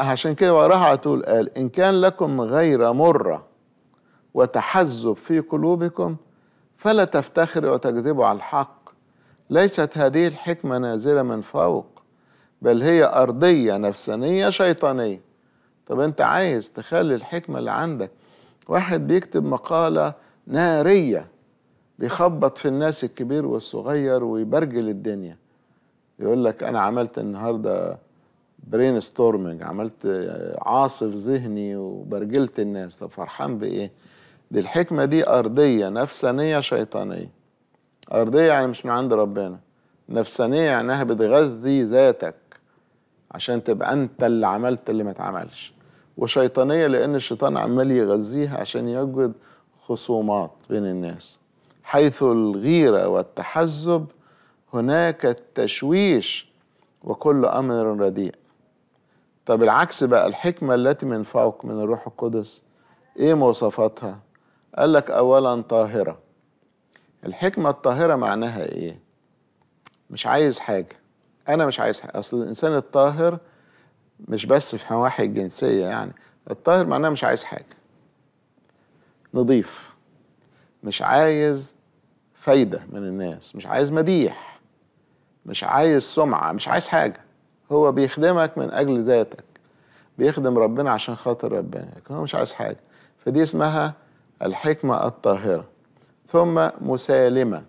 عشان كده وراها على طول قال إن كان لكم غير مرة وتحزب في قلوبكم فلا تفتخروا وتكذبوا على الحق ليست هذه الحكمة نازلة من فوق بل هي أرضية نفسانية شيطانية طب أنت عايز تخلي الحكمة اللي عندك واحد بيكتب مقالة نارية بيخبط في الناس الكبير والصغير ويبرجل الدنيا يقول لك أنا عملت النهاردة برين ستورمنج عملت عاصف ذهني وبرجلت الناس طب فرحان بايه دي الحكمه دي ارضيه نفسانيه شيطانيه ارضيه يعني مش من عند ربنا نفسانيه يعني بتغذي ذاتك عشان تبقى انت اللي عملت اللي ما اتعملش وشيطانيه لان الشيطان عمال يغذيها عشان يوجد خصومات بين الناس حيث الغيره والتحزب هناك التشويش وكل امر رديء طب العكس بقى الحكمة التي من فوق من الروح القدس ايه مواصفاتها قال لك اولا طاهرة الحكمة الطاهرة معناها ايه مش عايز حاجة انا مش عايز حاجة اصل الانسان الطاهر مش بس في نواحي الجنسية يعني الطاهر معناه مش عايز حاجة نضيف مش عايز فايدة من الناس مش عايز مديح مش عايز سمعة مش عايز حاجة هو بيخدمك من أجل ذاتك بيخدم ربنا عشان خاطر ربنا لكن هو مش عايز حاجة فدي اسمها الحكمة الطاهرة ثم مسالمة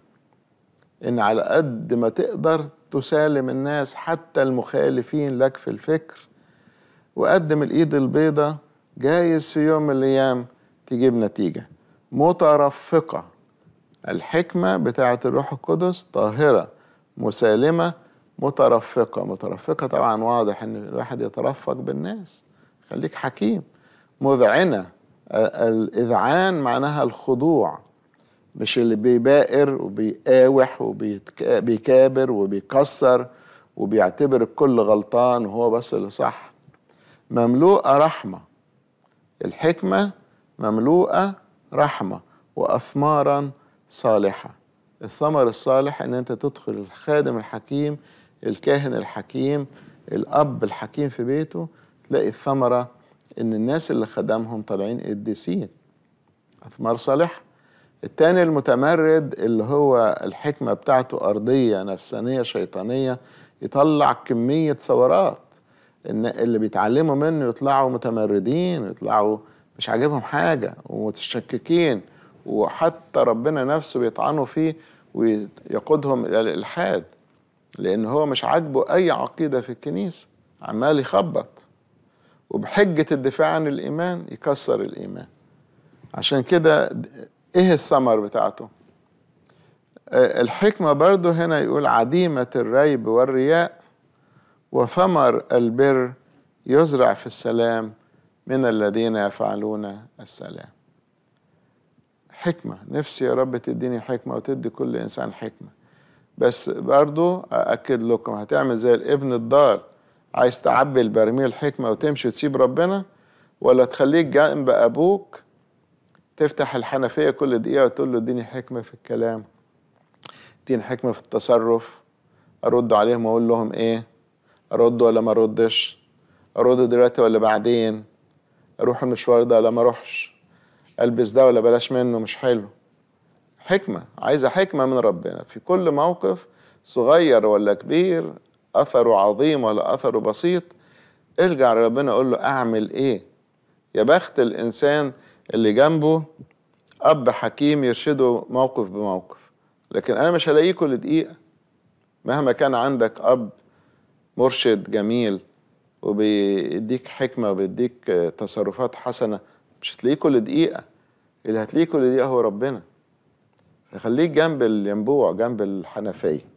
إن على قد ما تقدر تسالم الناس حتى المخالفين لك في الفكر وقدم الإيد البيضة جايز في يوم من الأيام تجيب نتيجة مترفقة الحكمة بتاعة الروح القدس طاهرة مسالمة مترفقة مترفقة طبعا واضح ان الواحد يترفق بالناس خليك حكيم مذعنة الإذعان معناها الخضوع مش اللي بيبائر وبيقاوح وبيكابر وبيكسر وبيعتبر الكل غلطان وهو بس اللي صح مملوءة رحمة الحكمة مملوءة رحمة وأثمارا صالحة الثمر الصالح ان انت تدخل الخادم الحكيم الكاهن الحكيم الأب الحكيم في بيته تلاقي الثمرة إن الناس اللي خدمهم طالعين قديسين أثمار صالحة التاني المتمرد اللي هو الحكمة بتاعته أرضية نفسانية شيطانية يطلع كمية ثورات إن اللي بيتعلموا منه يطلعوا متمردين يطلعوا مش عاجبهم حاجة ومتشككين وحتى ربنا نفسه بيطعنوا فيه ويقودهم إلى الإلحاد لأن هو مش عاجبه أي عقيدة في الكنيسة عمال يخبط وبحجة الدفاع عن الإيمان يكسر الإيمان عشان كده إيه الثمر بتاعته آه، الحكمة برضو هنا يقول عديمة الريب والرياء وثمر البر يزرع في السلام من الذين يفعلون السلام حكمة نفسي يا رب تديني حكمة وتدي كل إنسان حكمة بس برضو أأكد لكم هتعمل زي الابن الدار عايز تعبي البرميل حكمة وتمشي وتسيب ربنا ولا تخليك جنب أبوك تفتح الحنفية كل دقيقة وتقول له اديني حكمة في الكلام اديني حكمة في التصرف أرد عليهم وأقول لهم إيه أرد ولا ما أردش أرد دلوقتي ولا بعدين أروح المشوار ده ولا ما أروحش ألبس ده ولا بلاش منه مش حلو حكمة عايزة حكمة من ربنا في كل موقف صغير ولا كبير أثره عظيم ولا أثره بسيط ارجع لربنا قول له أعمل إيه يا بخت الإنسان اللي جنبه أب حكيم يرشده موقف بموقف لكن أنا مش هلاقيه كل دقيقة مهما كان عندك أب مرشد جميل وبيديك حكمة وبيديك تصرفات حسنة مش هتلاقيه كل دقيقة اللي هتلاقيه كل دقيقة هو ربنا خليك جنب الينبوع جنب الحنفيه